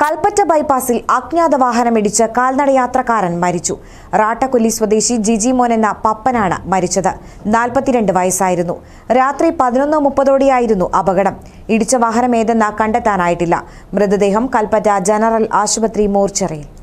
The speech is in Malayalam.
കൽപ്പറ്റ ബൈപ്പാസിൽ അജ്ഞാത വാഹനമിടിച്ച് കാൽനട യാത്രക്കാരൻ മരിച്ചു റാട്ടക്കൊല്ലി സ്വദേശി ജിജി മോൻ എന്ന പപ്പനാണ് മരിച്ചത് നാൽപ്പത്തിരണ്ട് വയസ്സായിരുന്നു രാത്രി പതിനൊന്ന് മുപ്പതോടെയായിരുന്നു അപകടം ഇടിച്ച വാഹനം ഏതെന്ന് കണ്ടെത്താനായിട്ടില്ല മൃതദേഹം കൽപ്പറ്റ ജനറൽ ആശുപത്രി മോർച്ചറിയിൽ